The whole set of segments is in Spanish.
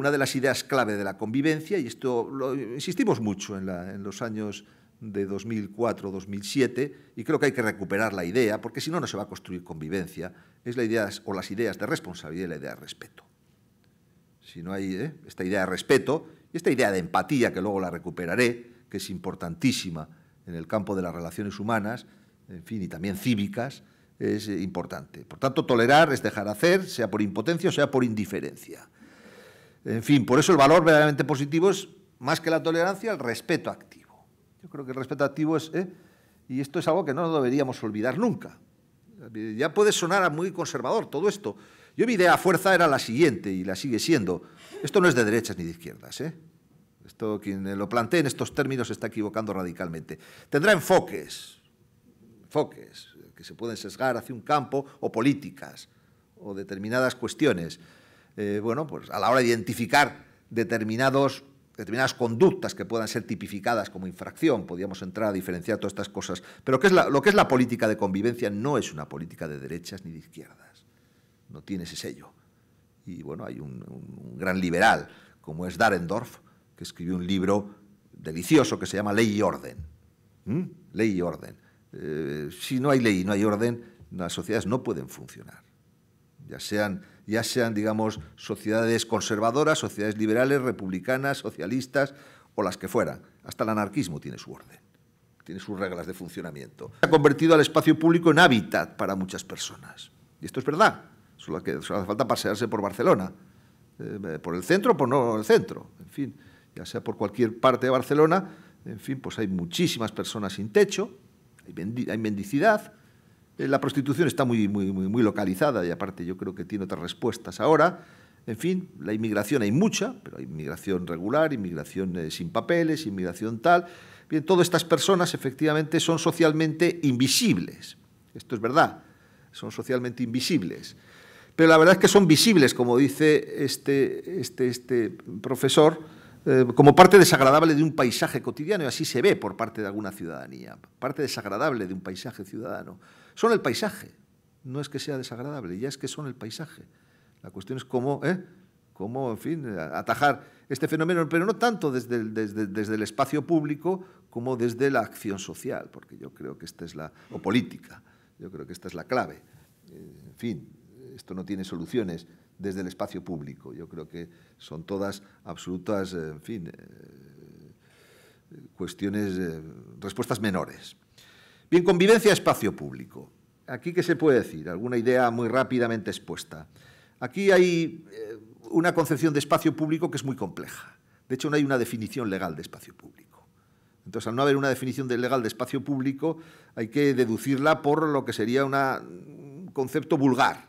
una de las ideas clave de la convivencia, y esto lo insistimos mucho en, los años de 2004-2007, y creo que hay que recuperar la idea, porque si no, no se va a construir convivencia, es la idea, o las ideas de responsabilidad y la idea de respeto. Si no hay ¿eh? esta idea de respeto y esta idea de empatía, que luego la recuperaré, que es importantísima en el campo de las relaciones humanas, en fin, y también cívicas, es importante. Por tanto, tolerar es dejar hacer, sea por impotencia o sea por indiferencia. En fin, por eso el valor verdaderamente positivo es, más que la tolerancia, el respeto activo. Yo creo que el respeto activo es... ¿eh? Y esto es algo que no deberíamos olvidar nunca. Ya puede sonar a muy conservador todo esto. Yo mi idea a fuerza era la siguiente, y la sigue siendo. Esto no es de derechas ni de izquierdas. ¿eh? Esto, quien lo plantee en estos términos se está equivocando radicalmente. Tendrá enfoques, enfoques que se pueden sesgar hacia un campo, o políticas, o determinadas cuestiones eh, bueno, pues a la hora de identificar determinados determinadas conductas que puedan ser tipificadas como infracción, podríamos entrar a diferenciar todas estas cosas, pero es lo que es la política de convivencia no es una política de derechas ni de izquierdas, no tiene ese sello. Y bueno, hay un, gran liberal como es Darendorf, que escribió un libro delicioso que se llama Ley y Orden. ¿Mm? Ley y Orden. Eh, si no hay ley y no hay orden, las sociedades no pueden funcionar ya sean, ya sean, digamos, sociedades conservadoras, sociedades liberales, republicanas, socialistas o las que fueran. Hasta el anarquismo tiene su orden, tiene sus reglas de funcionamiento. ha convertido al espacio público en hábitat para muchas personas. Y esto es verdad. Solo, que, solo hace falta pasearse por Barcelona, eh, por el centro, por pues no el centro, en fin, ya sea por cualquier parte de Barcelona, en fin, pues hay muchísimas personas sin techo, hay, mendicidad, eh, la prostitución está muy, muy, localizada y aparte yo creo que tiene otras respuestas ahora. En fin, la inmigración hay mucha, pero hay inmigración regular, inmigración eh, sin papeles, inmigración tal. Bien, todas estas personas efectivamente son socialmente invisibles. Esto es verdad, son socialmente invisibles. Pero la verdad es que son visibles, como dice este, este, este profesor, eh, como parte desagradable de un paisaje cotidiano, y así se ve por parte de alguna ciudadanía, parte desagradable de un paisaje ciudadano. Son el paisaje. No es que sea desagradable, ya es que son el paisaje. La cuestión es cómo, ¿eh? cómo en fin, atajar este fenómeno, pero no tanto desde el, espacio público como desde la acción social, porque yo creo que esta es la, o política, yo creo que esta es la clave. Eh, en fin, esto no tiene soluciones desde el espacio público. Yo creo que son todas absolutas, eh, en fin, cuestiones, respuestas menores. Bien, convivencia espacio público. Aquí, ¿qué se puede decir? Alguna idea muy rápidamente expuesta. Aquí hay eh, una concepción de espacio público que es muy compleja. De hecho, no hay una definición legal de espacio público. Entonces, al no haber una definición legal de espacio público, hay que deducirla por lo que sería un concepto vulgar.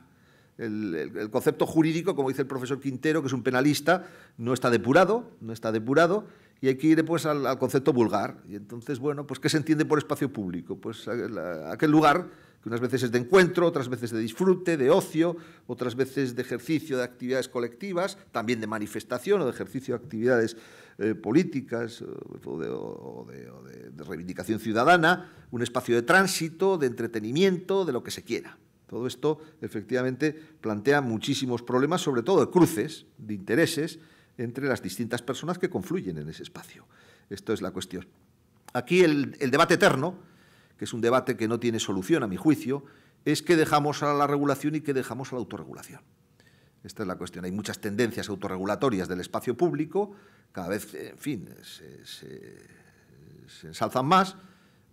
El, el, concepto jurídico, como dice el profesor Quintero, que es un penalista, no está depurado, no está depurado, y hay que ir pues, al, concepto vulgar. Y entonces, bueno, pues ¿qué se entiende por espacio público? Pues aquel lugar que unas veces es de encuentro, otras veces de disfrute, de ocio, otras veces de ejercicio de actividades colectivas, también de manifestación o de ejercicio de actividades eh, políticas o, de reivindicación ciudadana, un espacio de tránsito, de entretenimiento, de lo que se quiera. Todo esto, efectivamente, plantea muchísimos problemas, sobre todo de cruces, de intereses, entre las distintas personas que confluyen en ese espacio. Esto es la cuestión. Aquí el, debate eterno, que es un debate que no tiene solución a mi juicio, es qué dejamos a la regulación y qué dejamos a la autorregulación. Esta es la cuestión. Hay muchas tendencias autorregulatorias del espacio público, cada vez, en fin, se, ensalzan más.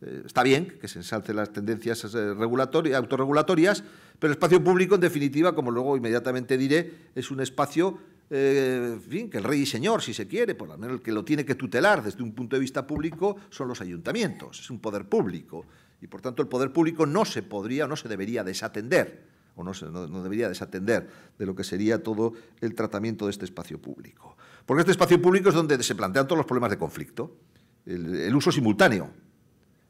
Eh, está bien que se ensalcen las tendencias eh, regulatorias, autorregulatorias, pero el espacio público, en definitiva, como luego inmediatamente diré, es un espacio eh, en fin, que el rey y señor, si se quiere, por lo menos el que lo tiene que tutelar desde un punto de vista público son los ayuntamientos, es un poder público. Y por tanto el poder público no se podría o no se debería desatender, o no, no, debería desatender de lo que sería todo el tratamiento de este espacio público. Porque este espacio público es donde se plantean todos los problemas de conflicto. el, uso simultáneo.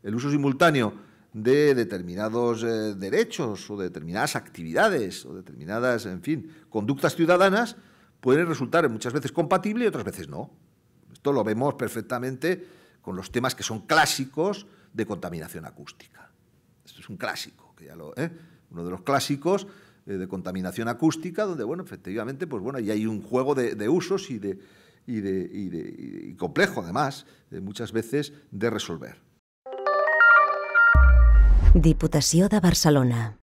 El uso simultáneo de determinados eh, derechos o de determinadas actividades o determinadas, en fin, conductas ciudadanas puede resultar muchas veces compatible y otras veces no. Esto lo vemos perfectamente con los temas que son clásicos de contaminación acústica. Esto es un clásico, que ya lo, ¿eh? uno de los clásicos eh, de contaminación acústica, donde, bueno, efectivamente, pues bueno, ahí hay un juego de, usos y de, y, de, complejo, además, eh, muchas veces, de resolver. de Barcelona.